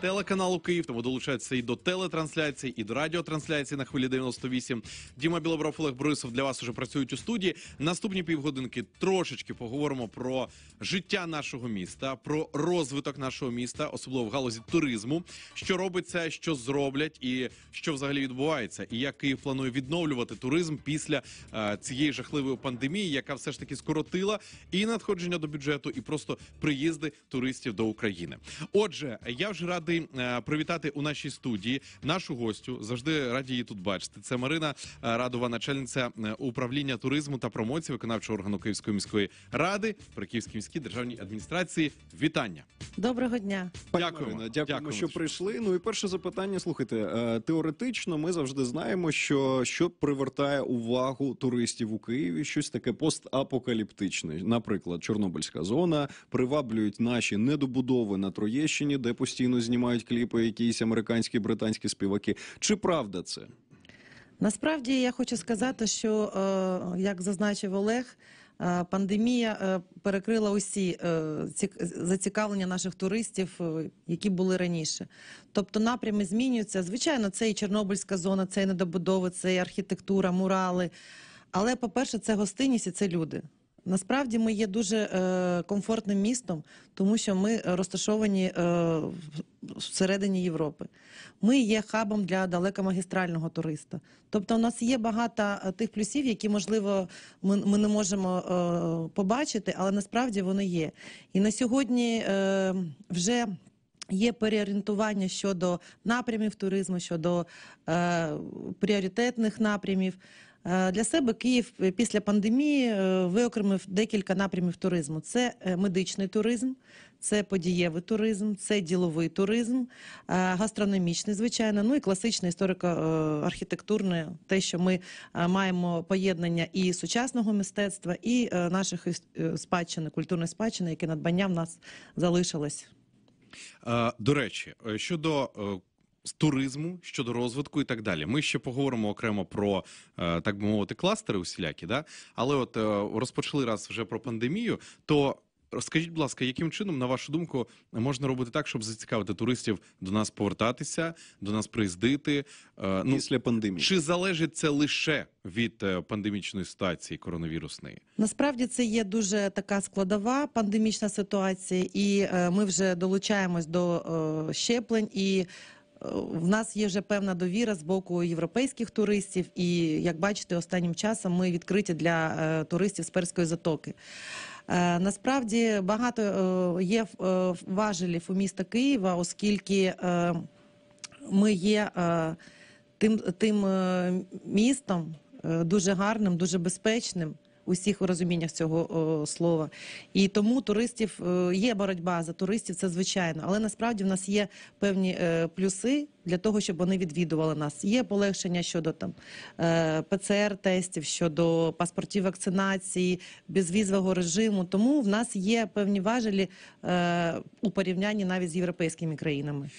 телеканалу Київ. Тому долучайтеся і до телетрансляції, і до радіотрансляції на хвилі 98. Діма Білобров, Олег Борисов для вас уже працюють у студії. Наступні півгодинки трошечки поговоримо про життя нашого міста, про розвиток нашого міста, особливо в галузі туризму, що робиться, що зроблять, і що взагалі відбувається, і як Київ планує відновлювати туризм після е, цієї жахливої пандемії, яка все ж таки скоротила і надходження до бюджету, і просто приїзди туристів до України. Отже, я вже радий радий е, привітати у нашій студії нашу гостю. Завжди раді її тут бачити. Це Марина е, Радова, начальниця е, управління туризму та промоції виконавчого органу Київської міської ради при міській державній адміністрації. Вітання. Доброго дня. дякую Марина, дякую, що прийшли. Ну і перше запитання. Слухайте теоретично, ми завжди знаємо, що що привертає увагу туристів у Києві щось таке постапокаліптичне, наприклад, Чорнобильська зона приваблюють наші недобудови на Троєщині, де постійно знімають знімають кліпи якісь американські британські співаки. Чи правда це? Насправді я хочу сказати, що е, як зазначив Олег. Е, пандемія е, перекрила усі зацікавлення наших туристів, які були раніше. Тобто напрями змінюються. Звичайно, це і Чорнобильська зона, це і недобудови, це і архітектура, мурали. Але, по-перше, це гостинність і це люди. Насправді ми є дуже е, комфортним містом, тому що ми розташовані е, всередині Європи. Ми є хабом для далекомагістрального туриста. Тобто, у нас є багато е, тих плюсів, які можливо ми, ми не можемо е, побачити, але насправді вони є. І на сьогодні е, вже Є переорієнтування щодо напрямів туризму, щодо е, пріоритетних напрямів. Е, для себе Київ е, після пандемії е, виокремив декілька напрямів туризму: це медичний туризм, це подієвий туризм, це діловий туризм, гастрономічний, звичайно, ну і класичний історико-архітектурне, те, що ми маємо поєднання і сучасного мистецтва, і наших спадщини, культурної спадщини, які надбання в нас залишились. До речі, щодо з туризму щодо розвитку і так далі. Ми ще поговоримо окремо про е, так би мовити кластери усілякі, да але от е, розпочали раз вже про пандемію, то. Розкажіть, будь ласка, яким чином, на вашу думку, можна робити так, щоб зацікавити туристів до нас повертатися, до нас приїздити е, ну, після пандемії? Чи залежить це лише від пандемічної ситуації коронавірусної? Насправді це є дуже така складова пандемічна ситуація, і ми вже долучаємось до щеплень і в нас є вже певна довіра з боку європейських туристів, і як бачите, останнім часом ми відкриті для е, туристів з перської затоки. Е, насправді багато е, є важелів у міста Києва, оскільки ми є тим, тим містом дуже гарним, дуже безпечним усіх розуміннях цього слова. І тому туристів е, є боротьба за туристів, це звичайно. Але насправді в нас є певні е, плюси для того, щоб вони відвідували нас. Є полегшення щодо там е, ПЦР-тестів, щодо паспортів вакцинації, безвізового режиму. Тому в нас є певні важелі у порівнянні навіть з європейськими країнами.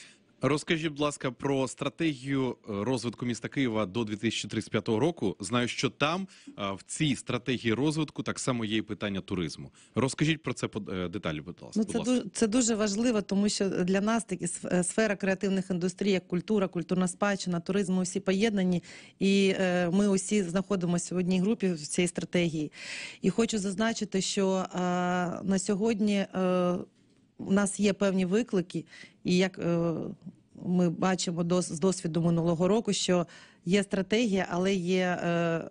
Розкажіть, будь ласка, про стратегію е, розвитку міста Києва до 2035 року. Знаю, що там е, в цій стратегії розвитку так само є і питання туризму. Розкажіть про це е, деталі, будь ласка. Ну, це дуже це дуже важливо, тому що для нас такі сфера креативних індустрій, як культура, культурна спадщина, туризм, ми усі поєднані, і ми усі знаходимося в одній групі в цій стратегії. І хочу зазначити, що на сьогодні у нас є певні виклики, і як е, ми бачимо з досвіду минулого року, що є стратегія, але є е,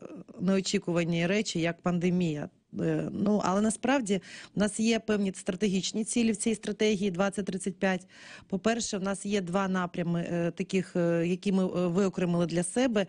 неочікувані речі, як пандемія. Е, ну, але насправді в нас є певні стратегічні цілі в цій стратегії 2035. По перше, в нас є два напрями, таких, які ми виокремили для себе,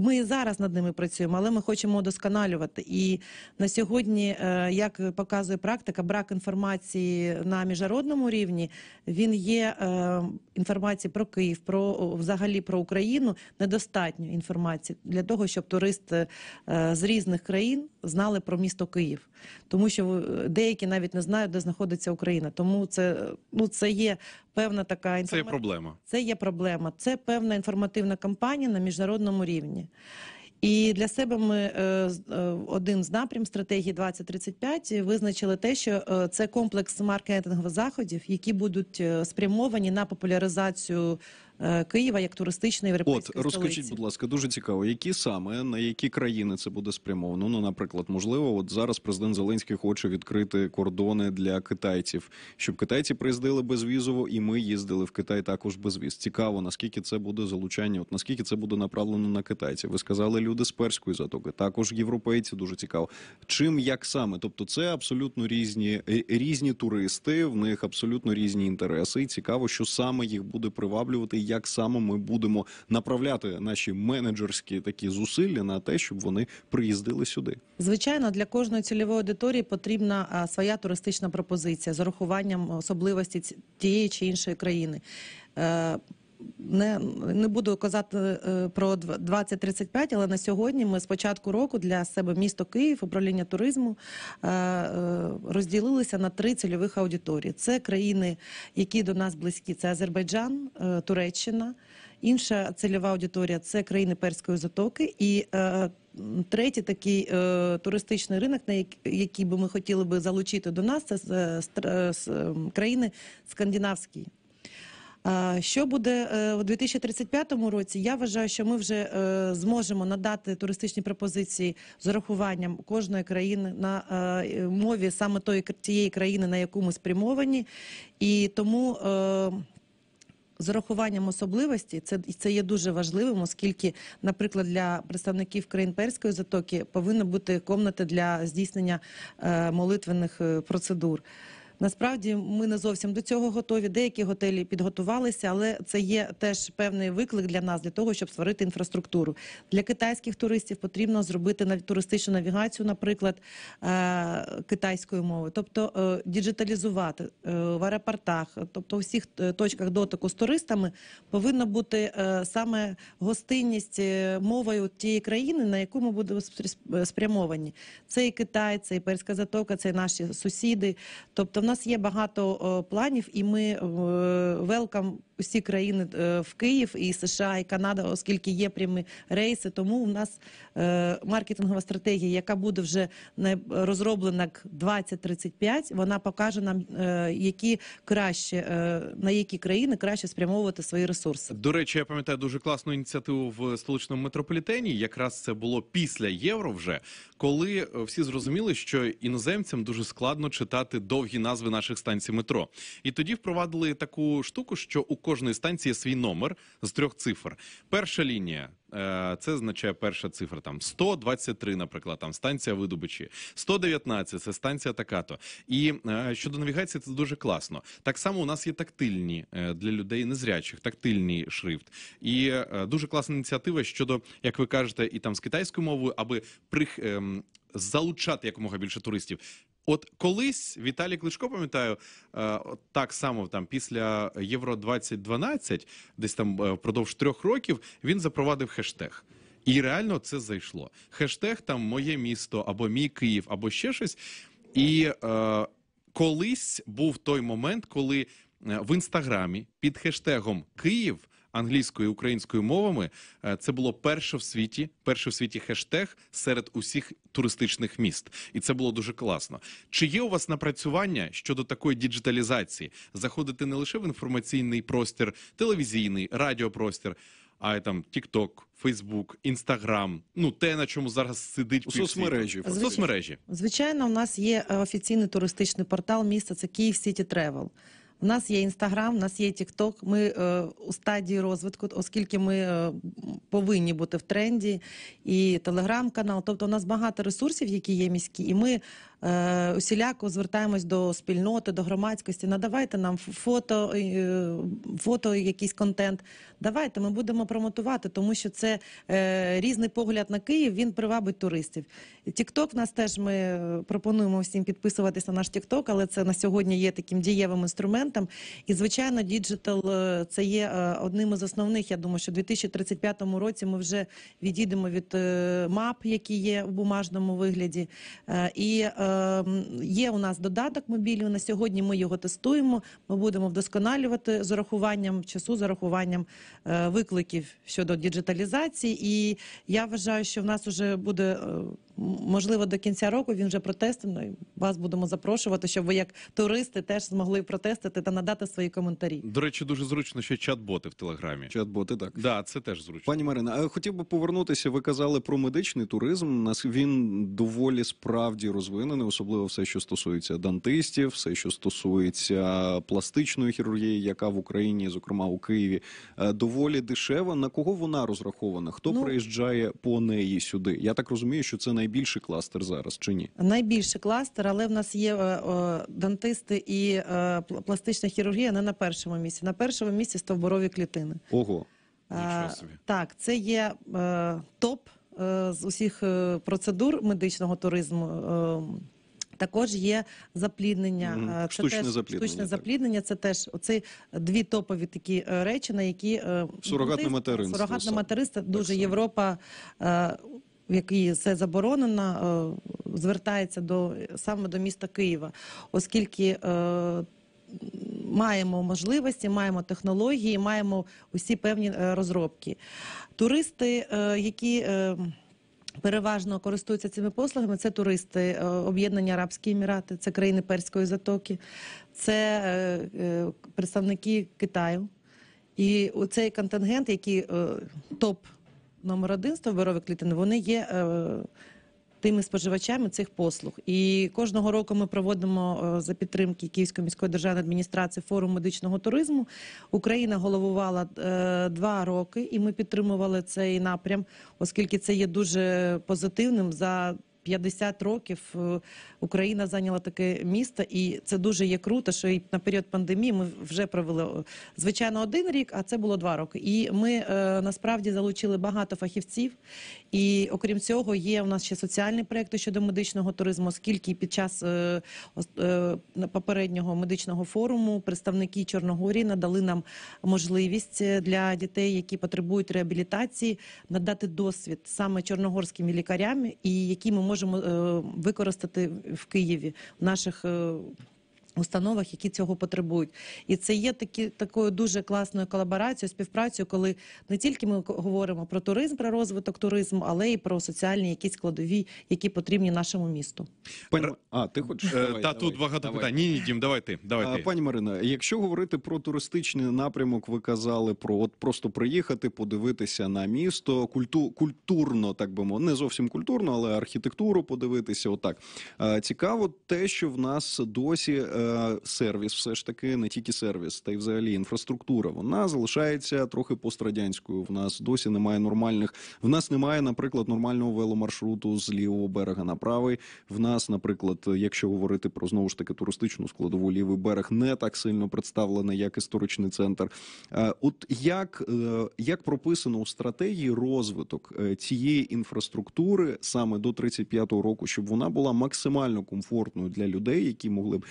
ми зараз над ними працюємо, але ми хочемо досконалювати. І на сьогодні, е, як показує практика, брак інформації на міжнародному рівні він є е, інформації про Київ, про взагалі про Україну недостатньо інформації для того, щоб туристи е, з різних країн знали про місто Київ, тому що деякі навіть не знають, де знаходиться Україна. Тому це ну це є певна така інформація. Це є проблема. Це є проблема. Це певна інформативна кампанія на міжнародному рівні. І для себе ми е, е, один з напрям стратегії 2035 визначили те, що е, це комплекс маркетингових заходів, які будуть спрямовані на популяризацію Е, Києва як туристичної європейської От, розкажіть, будь ласка, дуже цікаво, які саме на які країни це буде спрямовано? Ну, наприклад, можливо, от зараз президент Зеленський хоче відкрити кордони для китайців, щоб китайці приїздили безвізово, і ми їздили в Китай також безвіз. Цікаво, наскільки це буде залучання? От наскільки це буде направлено на китайців? Ви сказали люди з перської затоки, також європейці дуже цікаво. Чим як саме? Тобто, це абсолютно різні е, різні туристи, в них абсолютно різні інтереси. І цікаво, що саме їх буде приваблювати як саме ми будемо направляти наші менеджерські такі зусилля на те, щоб вони приїздили сюди. Звичайно, для кожної цільової аудиторії потрібна своя туристична пропозиція з урахуванням особливості тієї чи іншої країни. Е, не не буду казати е, про 2035, але на сьогодні ми з початку року для себе місто Київ, управління туризму е, е, розділилися на три цільових аудиторії: це країни, які до нас близькі: це Азербайджан, Туреччина. Інша цільова аудиторія це країни перської затоки, і е, третій такий е, туристичний ринок, на який би ми хотіли би залучити до нас, це е, е, ем, країни скандинавські, що буде е, у 2035 році? Я вважаю, що ми вже е, зможемо надати туристичні пропозиції з урахуванням кожної країни на е, мові саме тої тієї країни, на яку ми спрямовані, і тому. З урахуванням особливості це це є дуже важливим, оскільки, наприклад, для представників країн перської затоки повинна бути комната для здійснення е, процедур. Насправді ми не зовсім до цього готові. Деякі готелі підготувалися, але це є теж певний виклик для нас для того, щоб створити інфраструктуру. Для китайських туристів потрібно зробити туристичну навігацію, наприклад, е, китайською мовою, тобто е, діджиталізувати е, в аеропортах, тобто у всіх точках дотику з туристами повинна бути саме гостинність мовою тієї країни, на яку ми будемо спрямовані. Це і Китай, це і перська затока, це і наші сусіди, тобто нас є багато е, планів, і ми велкам усі країни е, в Київ і США і Канада, оскільки є прямі рейси. Тому у нас е, маркетингова стратегія, яка буде вже розроблена к 2035, Вона покаже нам, е, які краще на які країни краще спрямовувати свої ресурси. До речі, я пам'ятаю дуже класну ініціативу в столичному метрополітені. Якраз це було після євро, вже коли всі зрозуміли, що іноземцям дуже складно читати довгі назви наших станцій метро, і тоді впровадили таку штуку, що у кожної станції свій номер з трьох цифр. Перша лінія. Е, це означає перша цифра. Там 123, наприклад, там станція видобичі, 119 це станція такато. І е, щодо навігації, це дуже класно. Так само у нас є тактильні е, для людей незрячих, тактильний шрифт. І дуже класна ініціатива щодо, як ви кажете, і там з китайською мовою, аби прих ем, залучати якомога більше туристів. От колись Віталій Кличко, пам'ятаю, е, так само там після Євро 2012 десь там е, впродовж трьох років, він запровадив хештег. І реально це зайшло. Хештег там Моє місто або мій Київ, або ще щось. І е, колись був той момент, коли е, в інстаграмі під хештегом Київ англійською і українською мовами. Е, це було перше в світі, перше в світі хештег серед усіх туристичних міст, і це було дуже класно. Чи є у вас напрацювання щодо такої діджиталізації? Заходити не лише в інформаційний простір, телевізійний, радіопростір. А й там TikTok, Facebook, Instagram, ну те на чому зараз сидить соцмережі Звич... соцмережі. Звичайно, у нас є е, офіційний туристичний портал міста. Це Київ Сіті Тревел. У нас є інстаграм, у нас є Тікток. Ми е, у стадії розвитку, оскільки ми е, повинні бути в тренді, і телеграм-канал. Тобто, у нас багато ресурсів, які є міські, і ми Е, усіляко звертаємось до спільноти, до громадськості. Надавайте нам фото, е, фото, якийсь контент. Давайте ми будемо промотувати, тому що це е, різний погляд на Київ. Він привабить туристів. Тікток нас теж ми пропонуємо всім підписуватися. на Наш тікток, але це на сьогодні є таким дієвим інструментом. І звичайно, діджитал це є одним із основних. Я думаю, що в 2035 році ми вже відійдемо від мап, які є в бумажному вигляді. і Ем, є у нас додаток мобільний, на сьогодні. Ми його тестуємо. Ми будемо вдосконалювати з урахуванням часу, з урахуванням е, викликів щодо діджиталізації. І я вважаю, що в нас вже буде. Е, Можливо, до кінця року він вже протестив, ну, Вас будемо запрошувати, щоб ви як туристи теж змогли протестити та надати свої коментарі. До речі, дуже зручно, що чат-боти в телеграмі. Чат-боти, так да, це теж зручно. Пані Марина, хотів би повернутися. Ви казали про медичний туризм. Нас він доволі справді розвинений, особливо все, що стосується дантистів, все, що стосується пластичної хірургії, яка в Україні, зокрема у Києві, е, доволі дешева. На кого вона розрахована? Хто ну, приїжджає по неї сюди? Я так розумію, що це най найбільший кластер зараз чи ні? Найбільший кластер, але в нас є е, е, дантисти і е, пластична хірургія не на першому місці. На першому місці стовборові клітини. Ого, Нічого так, це є е, топ е, з усіх е, процедур медичного туризму. Е, також є запліднення, mm -hmm. це штучне теж, запліднення. Штучне так. запліднення це теж оці дві топові такі речі, на які сурогатне материнство. Сурогатне материнство дуже так Європа. Е, в якій це заборонено, е, звертається до саме до міста Києва, оскільки. Е, маємо можливості, маємо технології, маємо усі певні е, розробки. Туристи, які переважно користуються цими послугами, це туристи Об'єднання Арабські Емірати, це країни Перської затоки, це представники Китаю. І цей контингент, який топ номер один стовборові клітини, вони є е, тими споживачами цих послуг. І кожного року ми проводимо е, за підтримки Київської міської державної адміністрації форум медичного туризму. Україна головувала е, два роки, і ми підтримували цей напрям, оскільки це є дуже позитивним за 50 років е, Україна зайняла таке місто, і це дуже є круто, що і на період пандемії ми вже провели звичайно один рік, а це було два роки. І ми е, насправді залучили багато фахівців. І окрім цього, є у нас ще соціальні проекти щодо медичного туризму, оскільки під час е, попереднього медичного форуму представники Чорногорії надали нам можливість для дітей, які потребують реабілітації, надати досвід саме чорногорськими лікарями, і які ми можемо можемо е, використати в Києві в наших е, Установах, які цього потребують, і це є такі такою дуже класною колаборацією, співпрацею, коли не тільки ми говоримо про туризм, про розвиток туризму, але і про соціальні якісь складові, які потрібні нашому місту. Пані а ти хочеш е, давай, та давай, тут багато давай. питань. Ні, ні, дім, давай ти давай. ти. Пані Марина, якщо говорити про туристичний напрямок, ви казали про от просто приїхати, подивитися на місто, культу культурно, так би мовити, не зовсім культурно, але архітектуру подивитися. Отак е, цікаво, те, що в нас досі. Е, сервіс, все ж таки, не тільки сервіс, та й взагалі інфраструктура. Вона залишається трохи пострадянською. В нас досі немає нормальних. В нас немає, наприклад, нормального веломаршруту з лівого берега на правий. В нас, наприклад, якщо говорити про знову ж таки туристичну складову, лівий берег не так сильно представлений, як історичний центр. Е, от як, е, як прописано у стратегії розвиток е, цієї інфраструктури саме до 35-го року, щоб вона була максимально комфортною для людей, які могли б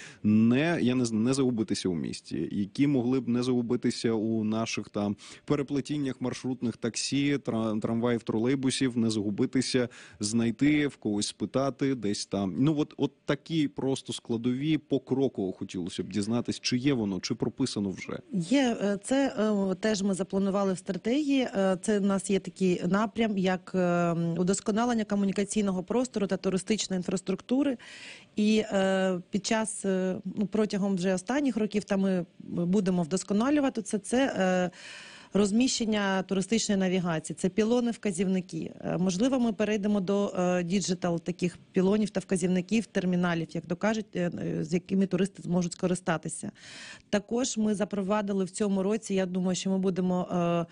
не я не не загубитися у місті, які могли б не загубитися у наших там переплетіннях маршрутних таксі, трамваїв, тролейбусів, не загубитися, знайти в когось спитати, десь там. Ну от от такі просто складові по покроково хотілося б дізнатись, чи є воно, чи прописано вже є. Е, це е, теж ми запланували в стратегії. Е, це в нас є такий напрям, як ем, удосконалення комунікаційного простору та туристичної інфраструктури. І е, під час е, ну протягом вже останніх років та ми будемо вдосконалювати це. Це е, Розміщення туристичної навігації це пілони, вказівники. Е, можливо, ми перейдемо до е, діджитал таких пілонів та вказівників, терміналів, як то кажуть, з якими туристи зможуть скористатися. Також ми запровадили в цьому році. Я думаю, що ми будемо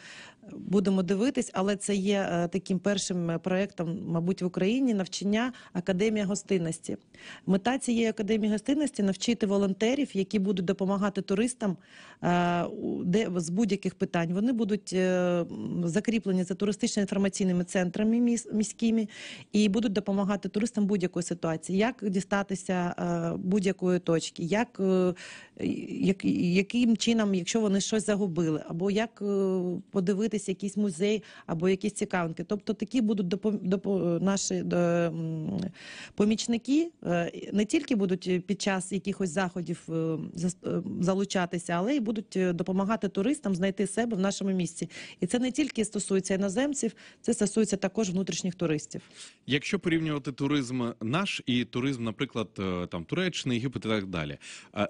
Будемо дивитись, але це є е, таким першим е, проектом, мабуть, в Україні навчання академія гостинності. Мета цієї академії гостинності навчити волонтерів, які будуть допомагати туристам е, де з будь-яких питань. Вони будуть закріплені за туристично-інформаційними центрами міськими і будуть допомагати туристам будь-якої ситуації, як дістатися будь-якої точки, як, як яким чином, якщо вони щось загубили, або як подивитися відкритися якийсь музей або якісь цікавинки. Тобто такі будуть допом... наші помічники е, не тільки будуть під час якихось заходів е, е, залучатися, але й будуть допомагати туристам знайти себе в нашому місці. І це не тільки стосується іноземців, це стосується також внутрішніх туристів. Якщо порівнювати туризм наш і туризм, наприклад, там Туреччини, Єгипет і так далі,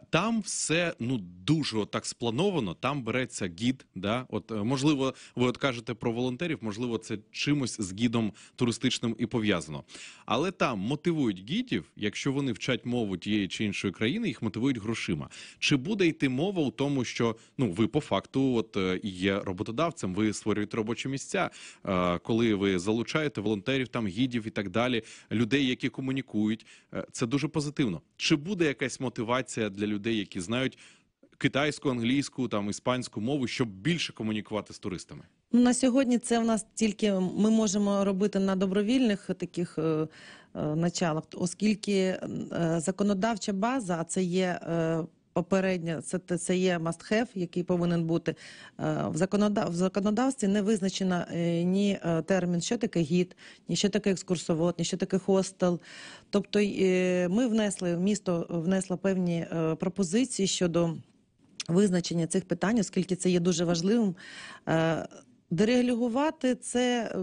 там все ну дуже так сплановано. Там береться гід. Да, от можливо, ви от кажете про волонтерів, можливо, це чимось з гідом туристичним і пов'язано. Але там мотивують гідів, якщо вони вчать мову тієї чи іншої країни, їх мотивують грошима. Чи буде йти мова у тому, що ну ви по факту от е, є роботодавцем, ви створюєте робочі місця, е, коли ви залучаєте волонтерів, там гідів і так далі, людей, які комунікують, е, це дуже позитивно. Чи буде якась мотивація для людей, які знають? китайську, англійську, там іспанську мову, щоб більше комунікувати з туристами? Ну, на сьогодні це в нас тільки ми можемо робити на добровільних таких е, е началах, оскільки е, законодавча база, а це є. Е, Попередня це це є мастхев, який повинен бути е, в законодав в законодавстві. Не визначено е, ні термін, що таке гід, ні що таке екскурсовод, ні що таке хостел. Тобто, ми внесли місто внесло певні пропозиції щодо визначення цих питань, оскільки це є дуже важливим. Е, дерегулювати це. Е,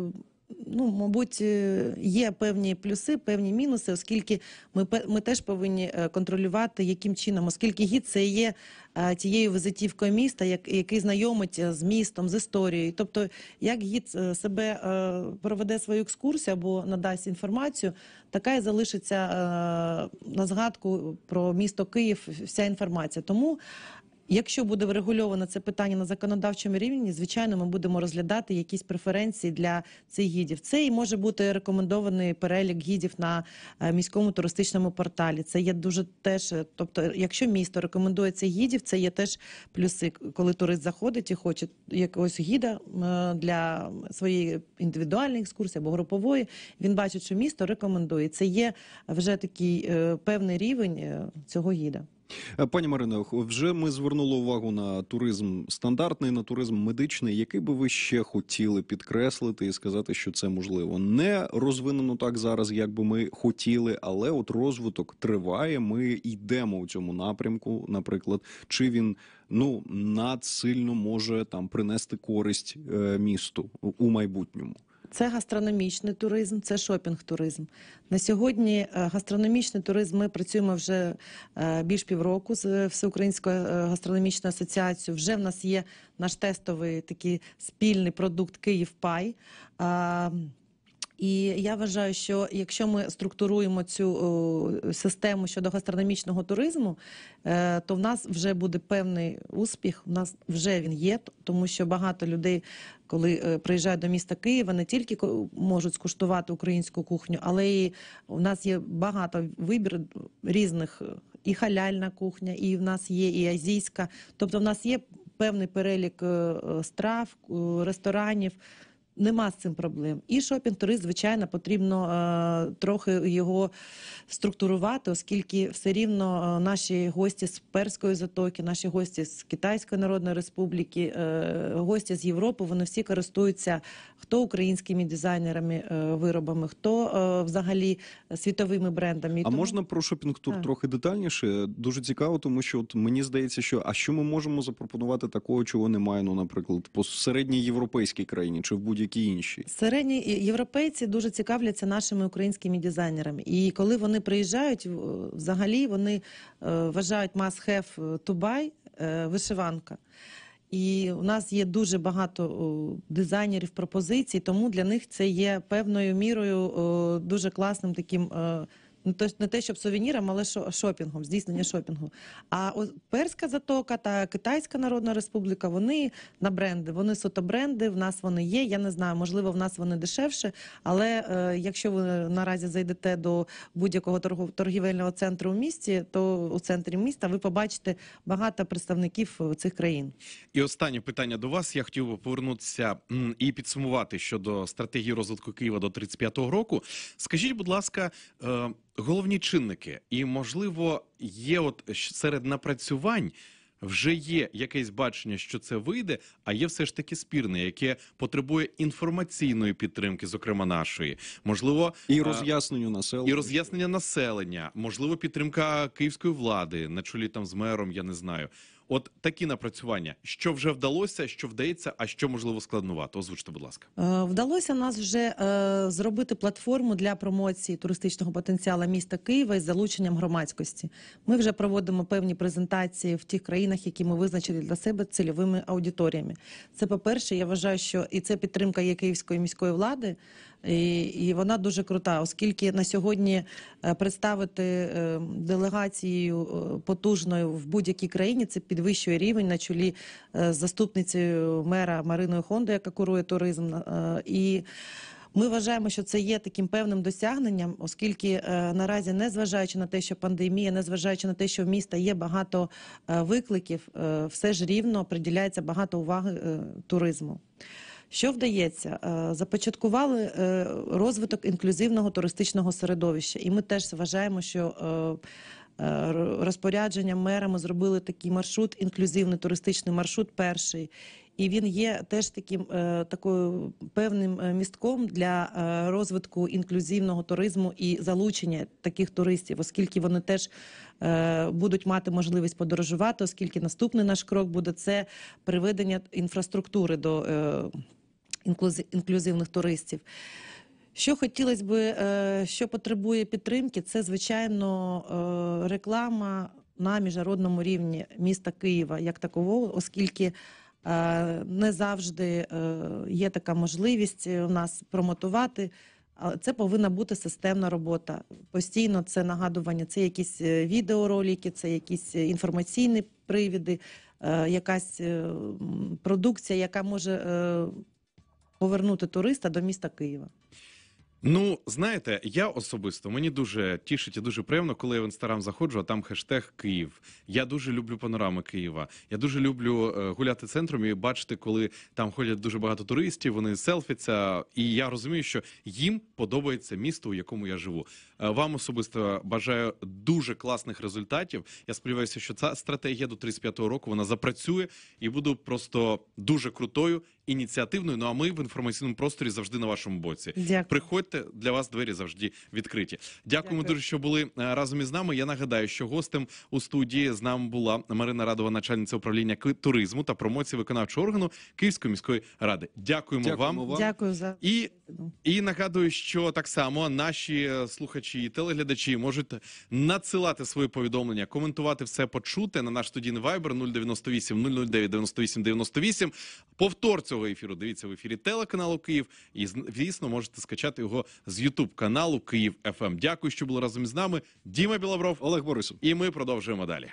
ну, мабуть, е, є певні плюси, певні мінуси, оскільки ми ми теж повинні контролювати, яким чином, оскільки гід це є тією визитівкою міста, який знайомить з містом, з історією. Тобто, як гід себе проведе свою екскурсію або надасть інформацію, така і залишиться на згадку про місто Київ вся інформація. Тому Якщо буде врегульовано це питання на законодавчому рівні, звичайно, ми будемо розглядати якісь преференції для цих гідів. Це і може бути рекомендований перелік гідів на е, міському туристичному порталі. Це є дуже теж, е, тобто, якщо місто рекомендує цих гідів, це є теж плюси, коли турист заходить і хоче якогось гіда для своєї індивідуальної екскурсії або групової. Він бачить, що місто рекомендує. Це є вже такий е, певний рівень цього гіда. Е, пані Марино, вже ми звернули увагу на туризм стандартний, на туризм медичний. Який би ви ще хотіли підкреслити і сказати, що це можливо не розвинено так зараз, як би ми хотіли, але от розвиток триває. Ми йдемо у цьому напрямку. Наприклад, чи він ну надсильно може там принести користь е, місту у майбутньому? це гастрономічний туризм, це шопінг-туризм. На сьогодні е, гастрономічний туризм ми працюємо вже е, більш півроку з е, Всеукраїнською гастрономічною асоціацією. Вже в нас є наш тестовий такий спільний продукт Київ Пай. І я вважаю, що якщо ми структуруємо цю систему щодо гастрономічного туризму, е, то в нас вже буде певний успіх. У нас вже він є, тому що багато людей. Коли е, приїжджають до міста Києва, не тільки можуть скуштувати українську кухню, але і у нас є багато вибір різних і халяльна кухня, і в нас є і азійська. Тобто, в нас є певний перелік е, страв, ресторанів. Нема з цим проблем. І шопінг-турист, звичайно, потрібно е, трохи його структурувати, оскільки все рівно е, наші гості з перської затоки, наші гості з Китайської Народної Республіки, е, гості з Європи, вони всі користуються хто українськими дизайнерами е, виробами, хто е, взагалі світовими брендами. А тому... можна про шопінг-тур трохи детальніше? Дуже цікаво, тому що от мені здається, що а що ми можемо запропонувати такого, чого немає, ну наприклад, по середній європейській країні чи в будь будь-які інші. Середні європейці дуже цікавляться нашими українськими дизайнерами. І коли вони приїжджають, взагалі вони е, вважають мас have Тубай е, е, вишиванка. І у нас є дуже багато дизайнерів пропозицій, тому для них це є певною мірою дуже класним таким Ну, то не те, щоб сувеніром, але шопінгом, здійснення шопінгу. А перська затока та Китайська Народна Республіка, вони на бренди, вони суто бренди, в нас вони є. Я не знаю, можливо, в нас вони дешевше, але е, якщо ви наразі зайдете до будь-якого торгівельного центру в місті, то у центрі міста ви побачите багато представників е, цих країн. І останнє питання до вас. Я хотів би повернутися і підсумувати щодо стратегії розвитку Києва до 35-го року. Скажіть, будь ласка. Е, головні чинники, і можливо, є от серед напрацювань. Вже є якесь бачення, що це вийде, а є все ж таки спірне, яке потребує інформаційної підтримки, зокрема нашої, можливо, і е, роз'ясненню населення і роз'яснення населення, можливо, підтримка київської влади на чолі там з мером. Я не знаю. От такі напрацювання, що вже вдалося, що вдається, а що можливо складнувати. Озвучте, будь ласка, е, вдалося нас вже е, зробити платформу для промоції туристичного потенціалу міста Києва із залученням громадськості. Ми вже проводимо певні презентації в тих країнах, які ми визначили для себе цільовими аудиторіями. Це по перше, я вважаю, що і це підтримка є київської міської влади. І і вона дуже крута, оскільки на сьогодні е, представити е, делегацією е, потужною в будь-якій країні це підвищує рівень на чолі з заступницею мера Мариною Хондо, яка курує туризм. і ми вважаємо, що це є таким певним досягненням, оскільки е, наразі, незважаючи на те, що пандемія, незважаючи на те, що в міста є багато викликів, все ж рівно приділяється багато уваги туризму. Що вдається? Е, започаткували е, розвиток інклюзивного туристичного середовища, і ми теж вважаємо, що е, розпорядження мера ми зробили такий маршрут, інклюзивний туристичний маршрут, перший. І він є теж таким такою певним містком для розвитку інклюзивного туризму і залучення таких туристів, оскільки вони теж будуть мати можливість подорожувати, оскільки наступний наш крок буде це приведення інфраструктури до інклюзивних туристів. Що хотілося б, е, що потребує підтримки, це звичайно е, реклама на міжнародному рівні міста Києва як такового, оскільки е, не завжди є така можливість у нас промотувати. Це повинна бути системна робота. Постійно це нагадування, це якісь відеоролики, це якісь інформаційні привіди, якась продукція, яка може повернути туриста до міста Києва? Ну, знаєте, я особисто мені дуже тішить і дуже приємно, коли я в інстаграм заходжу, а там хештег Київ. Я дуже люблю панорами Києва. Я дуже люблю е, гуляти центром і бачити, коли там ходять дуже багато туристів. Вони селфіться, і я розумію, що їм подобається місто, у якому я живу. Е, вам особисто бажаю дуже класних результатів. Я сподіваюся, що ця стратегія до 35-го року вона запрацює і буду просто дуже крутою ініціативною. Ну а ми в інформаційному просторі завжди на вашому боці. Дякую. Приходьте для вас двері завжди відкриті. Дякуємо Дякую. дуже, що були е, разом із нами. Я нагадаю, що гостем у студії з нами була Марина Радова, начальниця управління туризму та промоції виконавчого органу Київської міської ради. Дякуємо, Дякуємо вам. вам. Дякую за і, і нагадую, що так само наші е, слухачі і телеглядачі можуть надсилати свої повідомлення, коментувати все почути на наш студійний вайбер 098 009 98 98. Повтор цього ефіру дивіться в ефірі телеканалу Київ. І звісно, можете скачати його з Ютуб каналу Київ ФМ. Ем». Дякую, що були разом з нами. Діма Білобров, Олег Борисов. І ми продовжуємо далі.